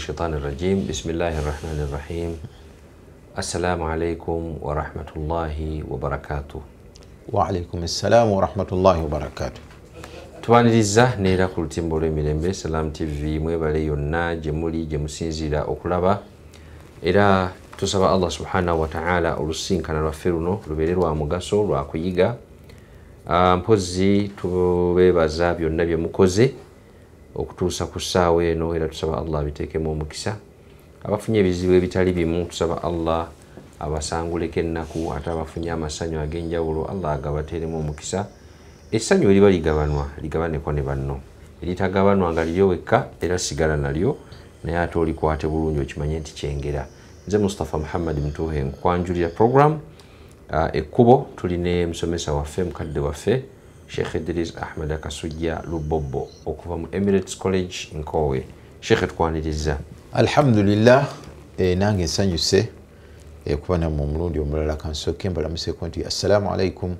الشيطان الرجيم بسم الله الرحمن الرحيم السلام عليكم ورحمة الله وبركاته وعليكم السلام ورحمة الله وبركاته tubaniriza neera ku lutimba olw'emirembe salam tv mwebale yonna gye muli gye musinziira okulaba era tusaba allah subhanahu wataala olusisinkana lwaffe luno lubeere lwa mugaso lwakuyiga mpozi tubeebaza byonna bye mukoze okutuusa ku ssaawa eno era tusaba allah abiteekemu omukisa abafunye ebizibu ebitali bimu tusaba allah abasanguleko ennaku ate abafunye amasanyu ag'enjawulo allah agabateeremu omukisa essanyu eriba ligabanwa ligabaneko ne banno eritagabanwa nga liryo wekka era sigala nalyo naye ate olikwate bulungi okimanye nti kyengera nze mustapha muhammad mutuhe nkwanjulira program ekkubo tulina emusomesa waffe mukadde waffe sheikh idris ahmed akasujja lubobo okuva mu emirates college nkowe sheikh tukwaniriza alhamdulillah e, nange nsanyuse eh, kuba mu omulundi omulala kansooke mbalamuseko nti assalamu alaikum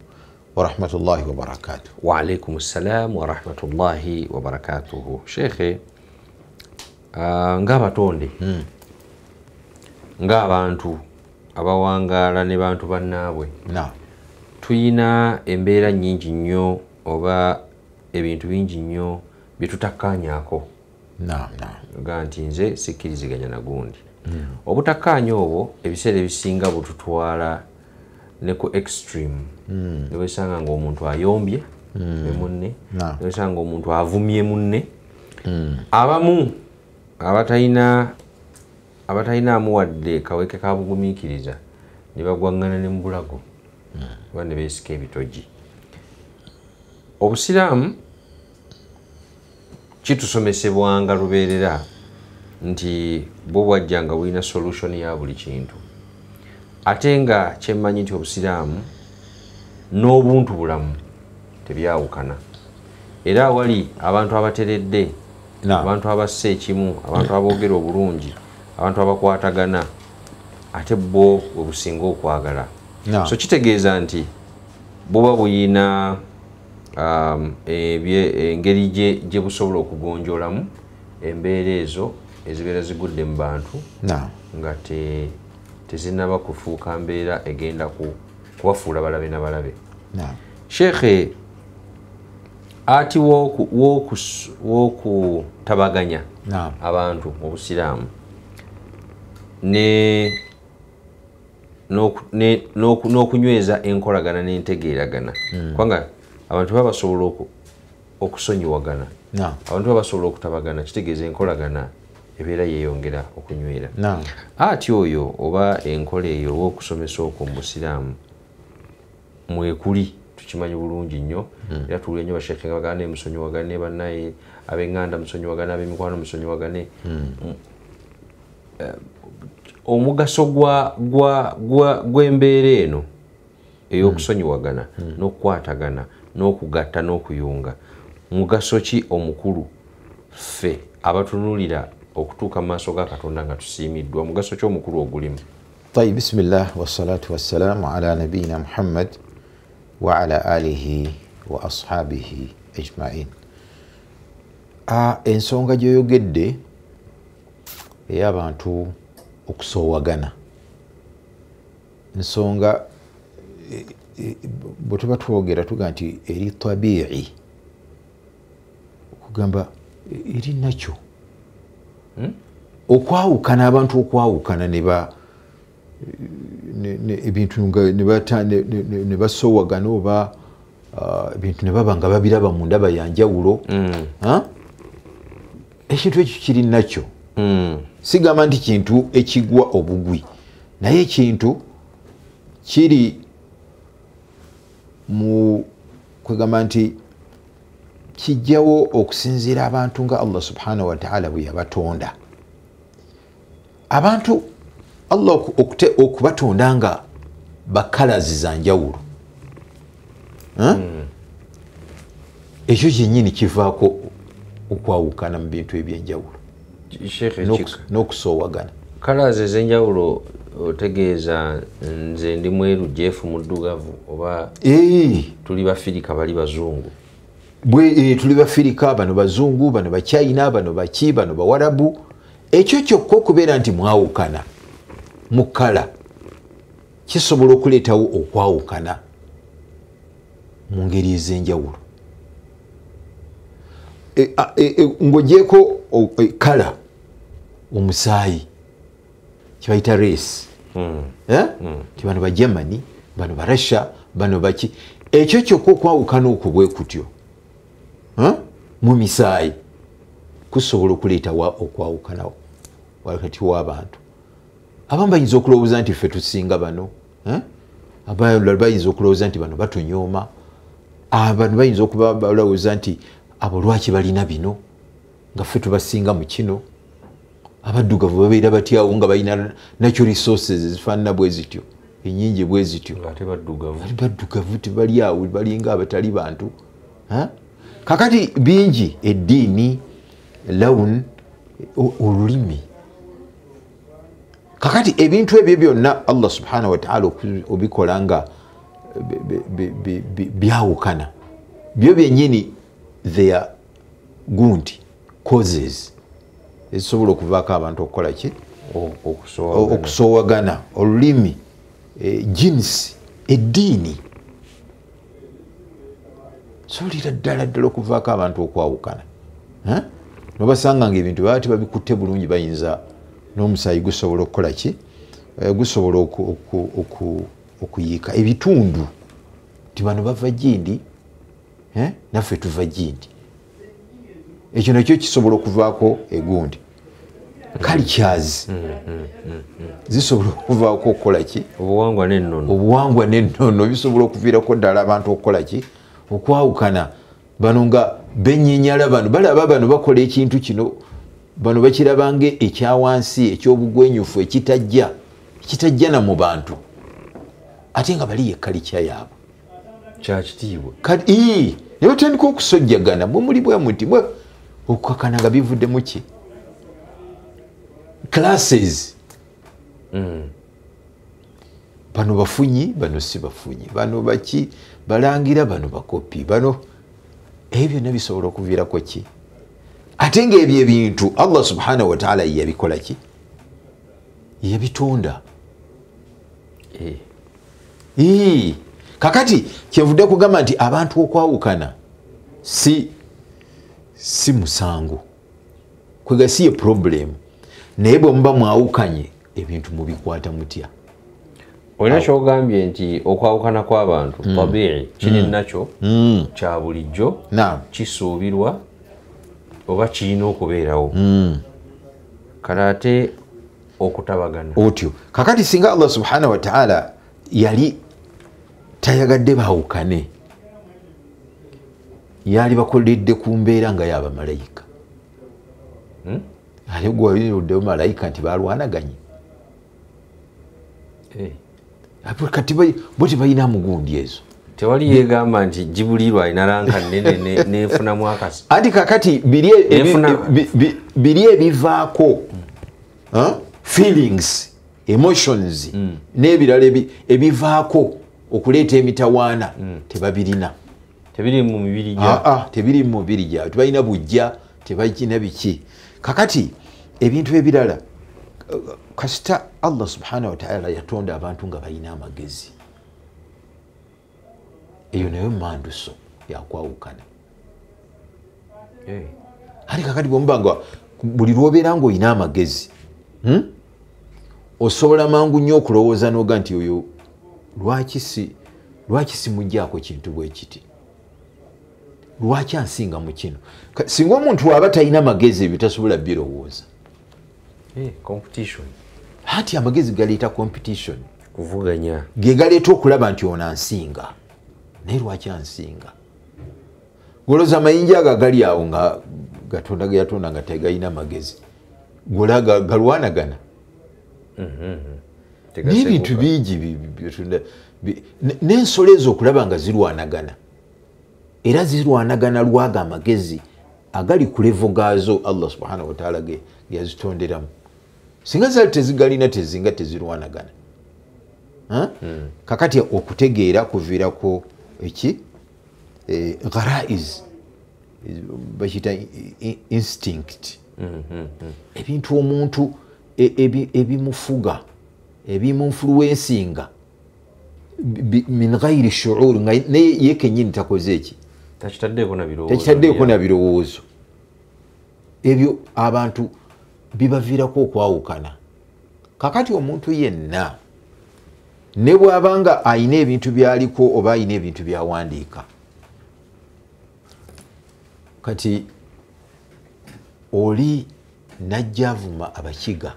warahmatullahi wabarakatuh waalaikum salam warahmatullahi wabarakatuhu sheekhe ah, ngaabatonde hmm. ngaabantu abawangala ne bantu bannaabwe tuyina embeera nyingi nnyo oba ebintu bingi nnyo byetutakkaanyaako ga nti nze sikkiriziganya nagundi hmm. obutakkaanya obwo ebiseera ebisinga bwetutwala ne ku extreme hmm. nebwesanga nga omuntu ayombye hmm. ne munne nebwesanga nga omuntu avumye munne abamu abatayina abatalinaamu wadde kaweke kabugumiikiriza ne bagwangana ne mubulago oba nebesika ebitogi obusiraamu kitusomesebwanga lubeerera nti bwe bwajjanga bulina solution ya buli kintu ate nga kyemmanyi nti obusiraamu n'obuntu bulamu tebyawukana era awali abantu abateredde abantu abassa ekimu abantu aboogera obulungi abantu abakwatagana ate bo bwe businga okwagala no. so kitegeeza nti buba buyina um, engeri e, gye busobola okugonjolamu embeera ezo ezibeera zigudde mu bantu no. nga te, tezinaba kufuuka mbeera egenda ku, kubafuula balabe na balabe no. shekhe ati wokutabaganya woku, woku no. abantu mu busiraamu n'okunyweza enkolagana n'entegeeragana hmm. kubanga abantu babasobola okusonyiwagana abantu babasobola okutabagana kitegeeza enkolagana ebeera yeyongera okunywera ati oyo oba enkola eyo oba okusomesa okwo mubusiraamu mwekuli tukimanyi bulungi nnyo hmm. era tuwulire nyo bashekhe bagana nemusonyiwagane bannaye abeŋganda musonyiwagane abemikwano musonyiwagane hmm. eh, omugaso gwembeera eno eyokusonyiwagana nokukwatagana n'okugatta n'okuyunga mugaso ki omukulu ffe abatunulira okutuuka mu maaso ga katonda nga tusiimiddwa mugaso ki omukulu ogulimu tayib bisimillah wasalatu wasalaamu ala nabiyina muhammad waala alihi wa ashabihi ajmain ah, ensonga gyoyogedde ey'abantu okusoowagana nsonga e, e, bwe tuba twogera tugamba nti eri tabiici okugamba e, eri nakyo hmm? okwawukana abantu okwawukana ebintu nebasowagana oba ebintu nebaba nga babiraba mundaba yanjawulo hmm. ekintu ekyo kiri nakyo sigamba nti kintu ekigwa obugwi naye ekintu kiri mu kwegamba nti kijjawo okusinziira abantu nga allah subhanahu wataala bwe yabatonda abantu allah okubatonda nga bakalazi zanjawulo ekyo kyennyini kivaako okwawukana mu bintu ebyenjawulo n'okusoowagana kalaze ezenjawulo otegeeza nze ndi mweru jeefu muddugavu oba tuli bafirika bali bazungu eh, tuli bafirika bano bazungu bano bachina bano baki bano bawarabu ekyo kyokka okubeera nti mwawukana mukala kisobola okuleetawo okwawukana mu ngeri ez'enjawulo eh, ah, eh, ngaogyeko kala omusaayi kibayita race hmm. eh? hmm. nti bano bagermany bano barussia bano baki ekyo kyokka okwawukana oku bwe kutyo eh? mu misaayi kusobola okuleetawa okwawukana wakati w'abantu abamu bayinza okulowooza nti ffe tusinga bano eh? abalala bayinza okulowooza nti bano batunyooma abantu bayinza okuba balowooza nti abo lwaki balina bino nga ffe tubasinga mu kino abaddugavu babeera batyawo nga balina nakyo resources ezifaanana bwe zityo enyingi bwe zityo baddugavu tebalyawo balinga abatali bantu kakati bingi eddiini lawun olulimi kakati ebintu ebyo byonna allah subhanahu wataala obikola nga byawukana byo byenyini theya gundi causes ezisobola okuvaako abantu okukola ki okusowagana olulimi jins e, eddiini sobolira ddala ddala okuvaako abantu okwawukana nobasanga nga ebintu baba tibabikutte bulungi bayinza n'omusaayi gusobola okukola ki eh, gusobola okuyiika ebitundu ti bano bava gindi eh? naffe tuva gindi ekyo nakyo kisobola okuvaako egundi kalicyaz zisobola okuvaako okukolaki obuwangwa nenono bisobola okuviirako ddala abantu okukolaki okwawukana bano nga benyinyala bano balaba bano bakola ekintu kino bano bakirabange ekyawansi ekyobugwenyufu ekitajja ekitajja namu bantu ate nga baliyo ekalicya yaabwe kyakitiibwa naye batandika okusojjagana bwemuli bwemuti okwakana nga bivudde muki classes hmm. bano bafunyi bano si bafunyi bano baki balangira bano bakopi bano ebyo byonna bisobola okuviirako ki ate ngaebyo ebintu allah subhanahu wataala yeyabikola ki yabitonda eh. kakati kyenvudde kugamba nti abantu okwawukana si si musango kwega si ye problemu naye bwe muba mwawukanye ebintu mubikwata mutya olina kyogambye nti okwawukana kw'abantu mm. tabii kiri hmm. nakyo mm. kya bulijjo kisuubirwa oba kirina okubeerawo mm. kale ate okutabagana otyo kakati singa allah subhanahu wataala yali tayagadde baawukane yalibakoledde ku mbeera nga yabamalayika hmm? ate gwaliruddeo malayika nti balwanaganye eh. kati bo tebalina mugundi ezo tewali yegamba nti jibuliirwa inalanka nenene nenfunamu akasi anti kakati biri e- e- ebivaako feelings emotions hmm. n'ebirala ebivaako okuleeta emitawaana hmm. tebabirina tebiri mu mibiri gyabwe ah, ah, tebalina bujja tebajina biki kakati ebintu ebirala kasita allah subhanahu wataala yatonda abantu nga balina amagezi eyo nayo manduso yakwawukana ati kakati bwemuba nga buli lwobeera ngaolina amagezi hmm? osobola mangu nnyo okulowooza noga nti oyo lwaki si mujjaako kintu bwekiti lwaki ansinga mu kino singa omuntu aba talina magezi ebyo tasobola birowooza eh, hati amagezi galeeta competition kuvuganya ge galeeta okulaba nti ono ansinga naye lwaki ansinga goloza amayinja ago gali awo nga gatonda geyatonda nga tegalina amagezi gola galwanagana nebintu bingi n'ensolo ezo okulaba nga zirwanagana mm -hmm. era zirwanagana lwaga amagezi agali ku levo gaazo allah subhanahu wataala geyazitonderamu singa zaali tezigalina tezinga tezirwanagana hmm. kakati okutegeera kuviirako eki e, gharaiz bakiyita instinct hmm, hmm, ebintu omuntu e, ebimufuga ebimunfluensinga min ghairi shuur naye yekenyini takoze eki tekitaddeeko na birowoozo ebyo abantu bibaviirako okwawukana kakati omuntu yenna ne bwabanga ayina ebintu byaliko oba ayina ebintu byawandiika kati oli najja avuma abakiga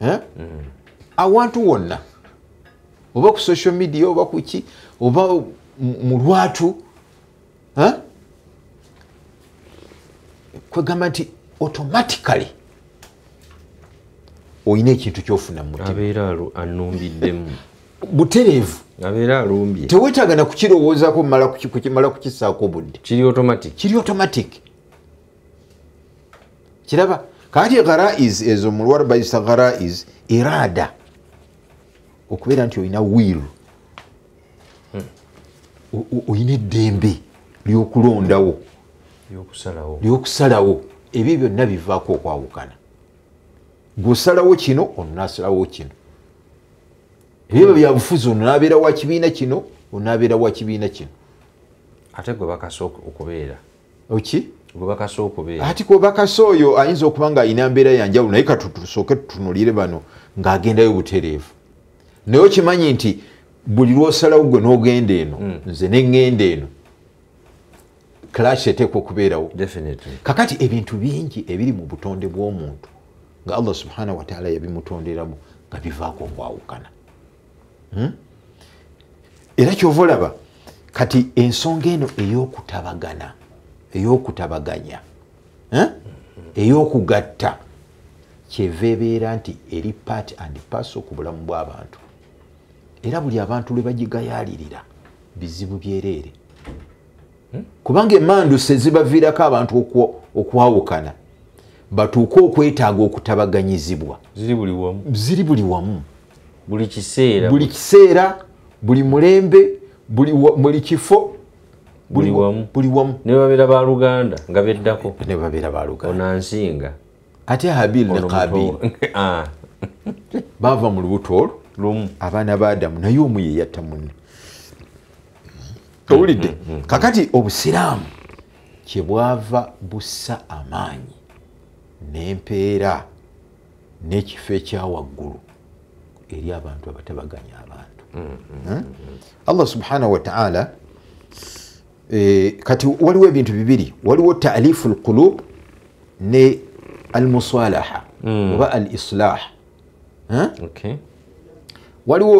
mm. awantu wonna oba ku social media oba kuki oba mu lwatu mm -hmm. kwegamba nti automatikaly olina ekintu kyofuna butereevu abeera alumbye tewetaaga na kukirowoozako mala kukisaako budde kiri automatic kiri automatic kiraba kaati gharais ezo mulwara bayisa gharais erada okubeera nti olina wiiru hmm. olina eddembe hmm. lyokulondawo lyokusalawo ebyo byonna bivaako okwawukana gweosalawo kino onnaasalawo kino ebyoba byabufuzi ono nabeera wa kibiina kino onaabeera wa kibiina kino ate gwe bakasa okubeera oki ati kwebakasa oyo ayinza okuba nga ayina mbeera yanjawulo naye katusooke tutunulire bano ng'agendayo butereevu naye okimanyi nti buli lwosalawo gwe n'ogenda eno hmm. nze neŋŋenda eno clash eteeka okubeerawo kakati ebintu bingi ebiri mu butonde bw'omuntu nga allah subhanahu wataala yabimutonderamu nga bivaako okwawukana hmm? era kyova olaba kati ensonga eno eyokutabagana eyokutabaganya eh? eyokugatta kyeva ebeera nti eri part and paso ku bulamu bw'abantu era buli abantu lwe bagigayaalirira bizibu byereere kubanga emanduse zibaviirako abantu okwawukana batuuke okwetaaga okutabaganyizibwa ziri buli wamu buli kiseera buli mulembe buli kifo buli wamu nebabeera baluganda nga beddako nebabeera balugandaonansinga ate habil ne kabil ah. bava mu lubuto olwo abaana ba adamu naye omu yeyatta munne towulidde mm, mm, mm, kakati obusiraamu kyebwava busa amaanyi n'empeera n'ekifo ekyawaggulu eri abantu abatabaganya abantu allah subhanahu wataala eh, kati waliwo ebintu bibiri waliwo taalifu lqulub ne almusalaha oba al islah waliwo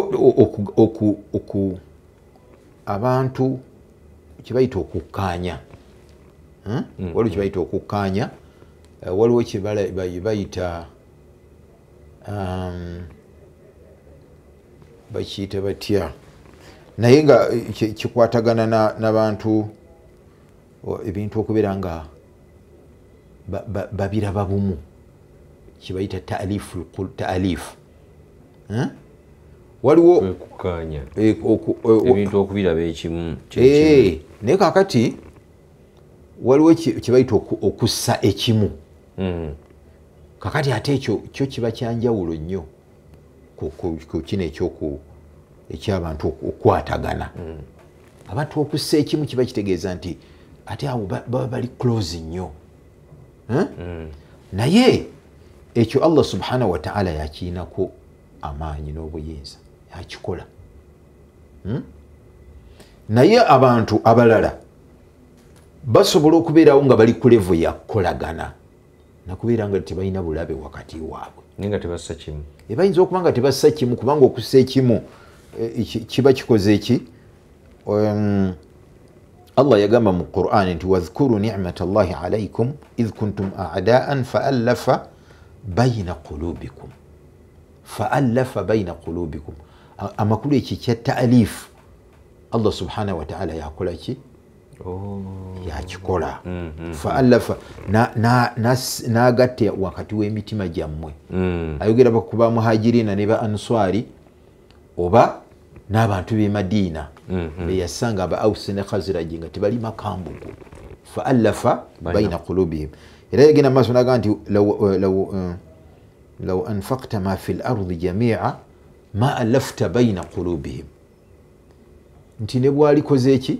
abantu kyebayita okukkaanya hmm? mm. waliwo kyebayita okukkaanya eh, waliwo kyebayita um, bakiyita batya naye nga eh, kikwatagana nabantu ebintu okubeera nga babiraba bumu kyebayita taalifu waliwo kukanya e, e, ebintu okubiraba ekimu eh, naye kakati waliwo kyebayita okussa ekimu hmm. kakati ate ekyo kyo kiba kyanjawulo nnyo ku kino ekyabantu okukwatagana hmm. abantu okussa ekimu kiba kitegeeza nti ate awo baba bali close nnyo eh? hmm. naye ekyo allah subhanahu wataala yakiinako amaanyi n'obuyinza akikola hmm? naye abantu abalala basobola okubeerawo nga bali kulevo yakukolagana nakubeera nga tebalina bulabe wakati waabwe ebayinza e, okuba nga tebassa kimu kubanga okussa ekimu e, kiba kikoze eki um, allah yagamba mu qurani nti wadhkuru nimat llahi alaikum id kuntum adaan faallafa baina qulubikum amakulu ekyo ekya taalifu allah subhanahu wataala yakolaki oh. yakikola mm-hmm. faalafa nagatte wakati wemitima gyammwe mm. ayogera bakuba muhajirina ne ba answari oba nabantu bemadiina mm-hmm. beyasanga aba ausi ne khaziraji nga tebali makambugu faalafa baina kulubihim era yagenda mumaaso nagamba nti law eh, eh, anfakta ma fi lardi jamia ma alafta baina kulubihim nti ne bwalikoze eki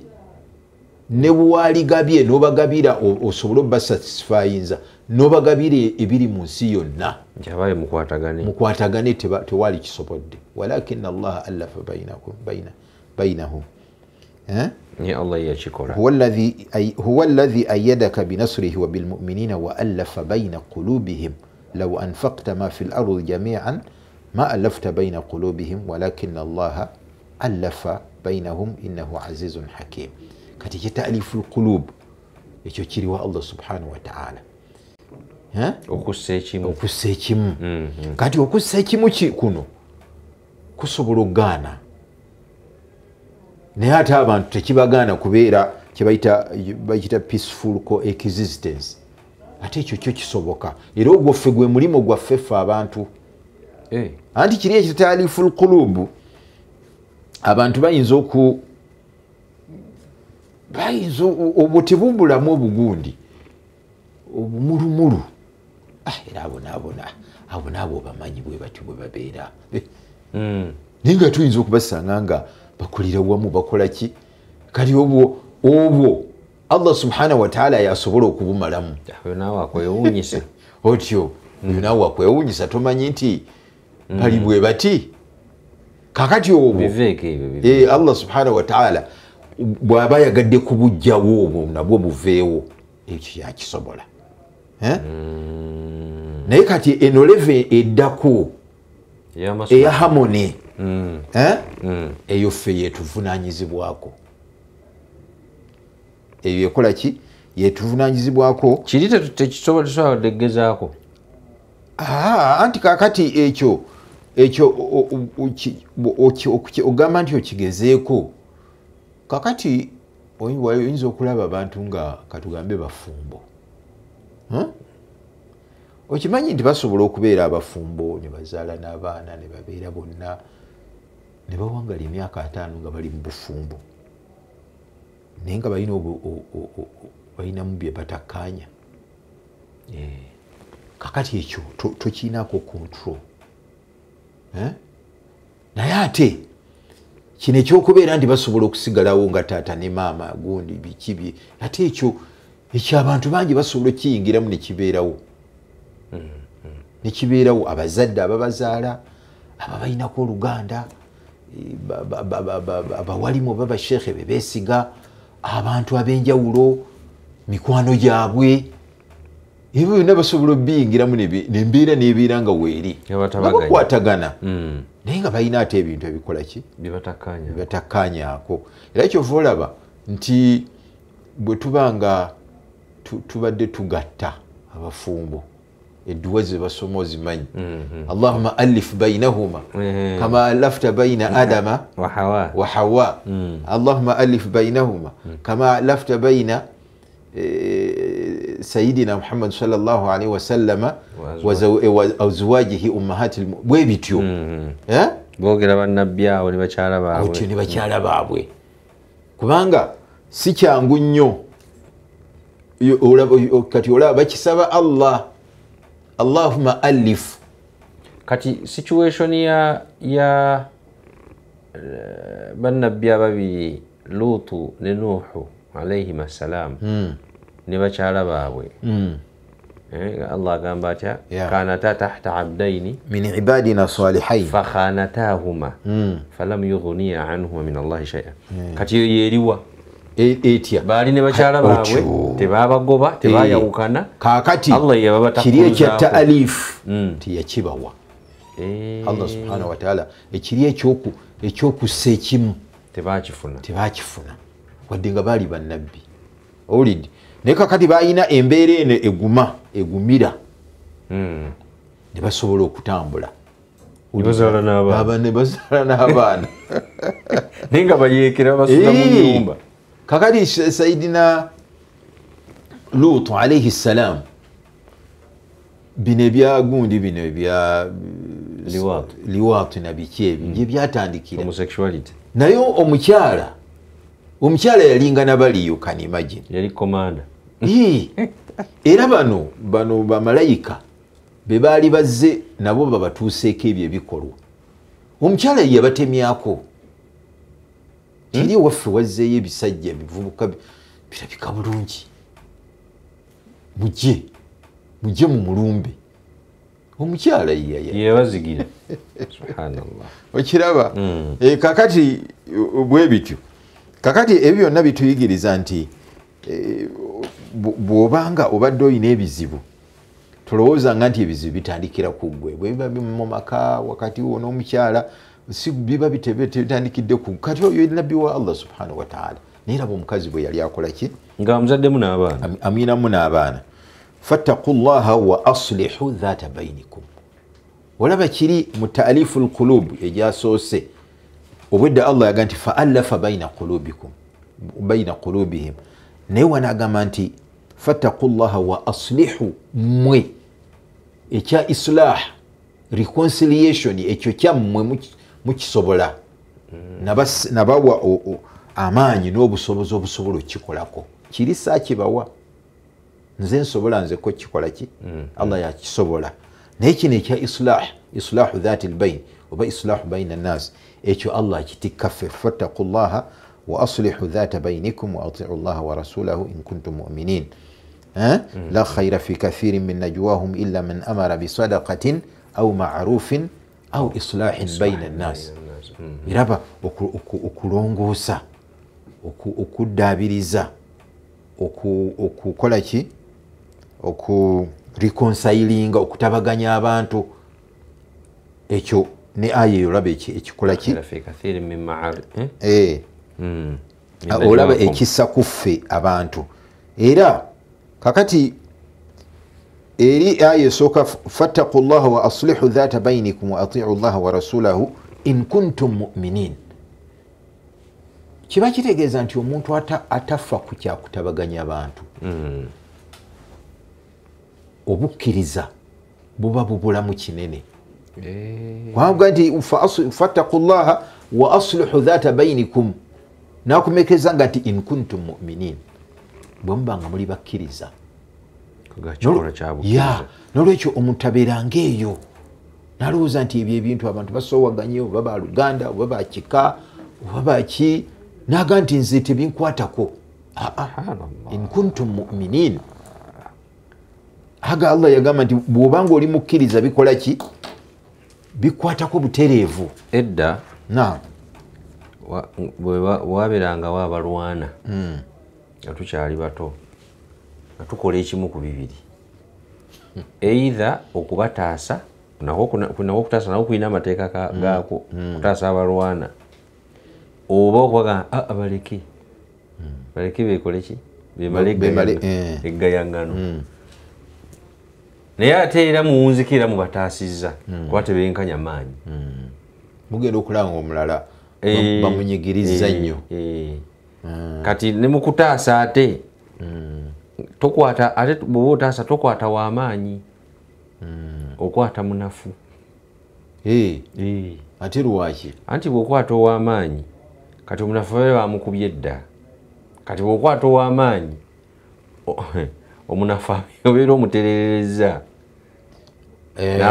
ne bwaligabye n'obagabira osobole obubasatisfayinza n'obagabira ebiri mu nsi yonna mukwatagane tewali kisobodde walakin allah alafa bainahum eh? huwa alladhi ayadaka binasrihi wabilmuminina alafa baina qulubihim law anfakta ma fi lardi jamian ما ألفت بين قلوبهم ولكن الله ألف بينهم إنه عزيز حكيم كتك تأليف القلوب يتشري الله سبحانه وتعالى okusekimu kati okussa ekimu kikuno kusobola okugaana naye ate abantu tekibagaana kubeera kyebayita peaceful coexistence ate ekyo kyo kisoboka era ogwoffe gwe mulimu gwaffe ffe abantu Eh. anti kiri ekyo taliful kulubu abantu bayinza oku bayinza obwo tebubulamu obugundi obumulumulu ah, era abonaabona abonaabo obamanyi bwe batyo bwe babeera eh. hmm. naye nga tuyinza okubasanga nga bakolera wamu bakola ki kati obwo obwo allah subhanahu wataala yasobola okubumalamu otyo yonaawo akwewunyisa tomanyi nti bali bwe bati kakati obwo allah subhanahu wataala bwaba yagadde kubujjawo obwo nabwo buveewo ekyo yakisobola hmm. naye kati eno leve eddako eya hamoni hmm. hmm. eyo ffe yetuvunanyizibwako eyo ekola ki yetuvunanyizibwako kiri tekisobola tusobola degezaako anti kakati ekyo ekyo ogamba nti okigezeeko kakati oyinza okulaba abantu nga katugambe bafumbo okimanyi nti basobola okubeera abafumbo ne bazaala n'abaana ne babeera bonna ne bawangala emyaka ataano nga bali mu bufumbo naye nga balinabalinamu bye batakkaanya eh, kakati ekyo tokiinaako control naye ate kino ekyokubeera nti basobola okusigalawo nga taata ne maama gundi bikibi ate ekyo ekyabantu bangi basobola okiyingiramu nekibeerawo mm-hmm. nekibeerawo abazadde ababazaala aba balinako oluganda e, abawalimu oba bashekhe bebeesiga abantu ab'enjawulo mikwano gyabwe ibi byonna basobola obiyingiramu nembeera nebeera nga weeri hmm. nga bakwatagana naye nga balina ate ebintu ebikola ki bibatakkaanyaako era kyova olaba nti bwe tuba nga tubadde tugatta abafumbo edduwa ze basoma ozimanyi hmm, hmm. allahuma alif bainahuma kama alafta baina adama wa hawa allahuma alif bainahuma kama alafta baina Eh, sayidina muhammadi salllah alaihi wasallama waazwajihi eh, ummahati bwe bityo mm-hmm. eh? boogera bannabbi abo ne ne bakyala baabwe kubanga si kyangu nnyo kati olaba bakisaba allah allahuma alif kati situation ya ya bannabbi ababiri luutu ne nuhu alaihim assalaamu hmm. ne bakyala baabwe hmm. eh, allah agamba atya kanata tahta abdaini min ibadina salihain fakhanatahuma hmm. falam yughniya anhuma min allahi shaia kati yeriwa etya e baali ne bakyala baabwe tebabagoba tebayawukana e. kakati allah yababakiri ekya taalif tiyakibawa e. allah subhanahu wataala ekiri ekyokussa ekimu tebakifuna wadde nga baali bannabbi owulidde naye kakati baalina embeera eno eguma egumira hmm. ne basobola okutambula nebazaala n'abaana naye nga bayeekera basuamuyumba kakati sayidina lutu alaihi ssalaamu bino ebyagundi bino liwatu nabiki ebyo hmm. gye byatandikira naye omukyala omukyala yalingana bali yukan imaginyalikomanda era bano bano bamalayika be baali bazze nabo babatuuseeko ebyo ebikolwa omukyala yabatemyako teri ewaffe hmm? wazzeeyo ebisajja bivubuka birabika bulungi mujje mujje mu mulumbe omukyala yeyabazigira okiraba hmm. kakati bwe bityo kakati ebyo byonna bituyigiriza nti eh, bw'obanga obadde olina ebizibu tulowoozanga nti ebizibu bitandikira ku bwebiba mu maka wakati wo n'omukyala si biba bitandikidde ku kati oyo nabbi wa allah subhanahu wataala naye raba omukazi bwe yali akola ki nga n'abaana fattaku llaha wa aslihu dhata bainikum olaba kiri mu taalifu lkulubu egyasoose obwedda allah yagamba nti faallafa baina kulubihim naye wanagamba nti fattaku llaha wa aslihu mmwe ekya islah reconciliation ekyo kyammwe mukisobola nabawa amaanyi n'obusobozi obusobola okukikolako kiri saakibawa nze nsobola nzeko kikolaki mm, allah mm. yakisobola naye kino ekya islah islahu thati lbaini oba islahu baina nnas ekyo allah kitikkaffe fattaku llaha wa aslihu dhata bainikum wa atiu llaha wa rasulahu inkuntum muminin la khaira fi kathirin min najwahum illa man amara bisadakatin au marufin au islahin baina nnas eraba okulongoosa okuddaabiriza okukola ki okurikonsayiringa okutabaganya abantu ekyo ne aya eyo olaba ekikola ki eh? Eh? Eh. Hmm. Ah, olaba ekisa ku ffe abantu era kakati eri aya esooka fattaku llah wa aslihu dhata bainikum wa atiu llah wa rasulahu in kuntum muminin kiba kitegeeza nti omuntu atafa ku kyakutabaganya abantu hmm. obukkiriza buba bubulamu kinene Eh. kubanga nti fattakullaha wa aslihu dhata bainikum nakumekeza nga ti inkuntum muminin bwemubanga muli bakkiriza ya nolwekyo omuntu abeerangaeyo nalowooza nti ebyo ebintu abantu basowaganye oba baluganda oba bakika oba baki naga nti nze tebinkwatako inkuntum muminin aga allah yagamba nti bwobanga oli mukkiriza bikola ki bikwatako butereevu edda wabeerangawo abalwana hmm. nga tukyali bato nga tukola ekimu ku bibiri eitha okubataasa nawe okutaasa nawe kulina amateeka hmm. gaako hmm. kutaasa abalwana oba okubagaa baleke baleke bekoleki bemale eggayangano naye ate era muwunzika era mubataasiza hmm. kubate benkanya maanyi hmm. mugenda okulanga omulala eh, bamunyigiriza eh, nnyo eh. Hmm. kati ne mukutaasa ate tokwata ate bwoba otaasa tokwata wamaanyi okwata munafu ate lwaki anti bwokwata owamaanyi kati omunafu babe bamukubye edda kati bwokwata owamaanyi omunafu abeera omutereereza Eh,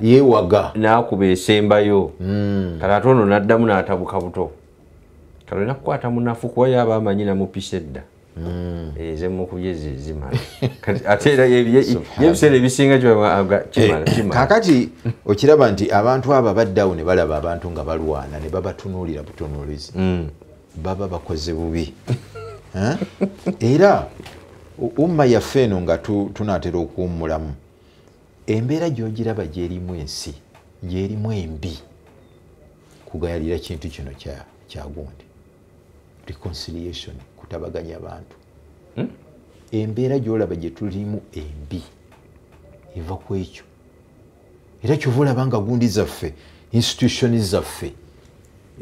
yewaga nakuba esembayo hmm. kati ate ono naddamu natabuka buto kati nakukwata munafu kubayo aba amanyi namupisa edda hmm. eh, zmukuyezzimaaebiseera ebisinga eh, kakati okiraba nti abantu abo baddawo ne balaba abantu nga balwana ne babatunuulira butunuulizi hmm. baba bakoze bubi era umma yaffe eno nga tunaatera okuwummulamu embeera gyogiraba gyerimu ensi gyerimu embi kugayalira kintu kino kyagundi reconciliation kutabaganya bantu hmm? embeera gyolaba gyetulimu embi eva kwekyo era kyova olaba nga gundi zaffe institution zaffe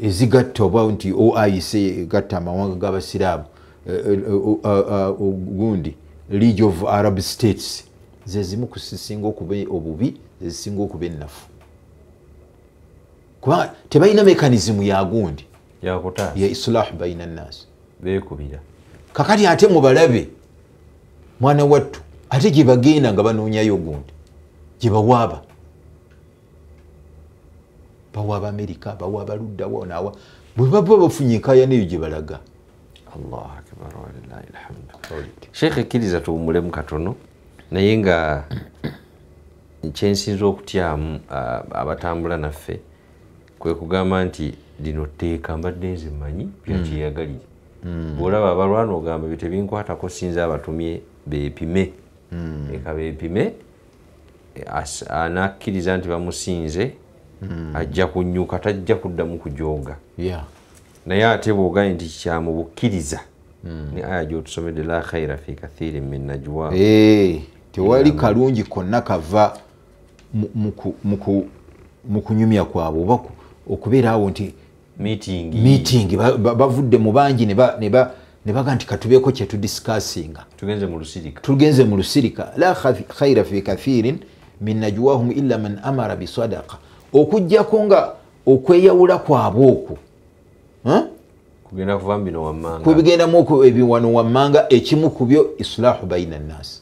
ezigatta oba nti oic egatta amawanga gabasiraamu eh, eh, eh, gundi league of arab states zezimu kuzisinga okuba e- obubi zezisinga okuba enafu kubanga tebalina mekanizimu yagundi ye islahu baina nnaasi bekubira kakati ate mubalabe mwana wattu ate gyebagenda nga banoonyayo ogundi gyebawaaba bawaaba amerika bawaaba luddawo naawa bwe baba bafunye enkayaneyo gyebalaga allahu akbar walilahi lhamdu sheikh ekkiriza tuwumulemu katono naye nga kyensinza okutyamu mm, abatambula naffe kwe kugamba nti lino tteeka mbadde nze mmanyi byakyeyagalire hmm. hmm. bwolaba abalwana ogamba bye tebinkwatako sinza abatumye bepime hmm. eka bepime anakkiriza nti bamusinze ajja kunyuka tajja kuddamu kujooga naye ate bwogae nti kyamubukkiriza ne aya gyotusomedde la khaira fi kathiri min najwa tewali kalungi konna kava mukunyumya kwabwe oba okubeerawo nti meeting bavudde mubangi nebaga nti katubeeko kyetudiskasinga tugenze mu lusirika la khaira fi kathirin min najwahum ila man amara bisadaka okujjako nga okweyawula kwabwe okwo kubigendamu ebiwano wammanga ekimu kubyo islahu baina nnasi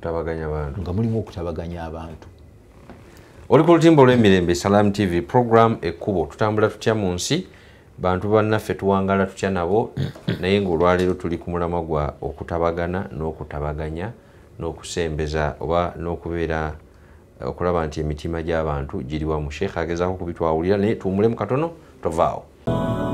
okutabaganya abantu nga mulimu okutabaganya abantu oli ku lutimba olw'emirembe salam tv program ekkubo tutambula tutya mu nsi bantu bannaffe tuwangala tutya nabo naye ngaolwaleero tuli ku mulama gwa okutabagana n'okutabaganya n'okusembeza oba n'okubeera eh, okulaba nti emitima gy'abantu giri wamu sheekh agezaako okubitwawulira naye tuwumulemu katono tovaawo uh...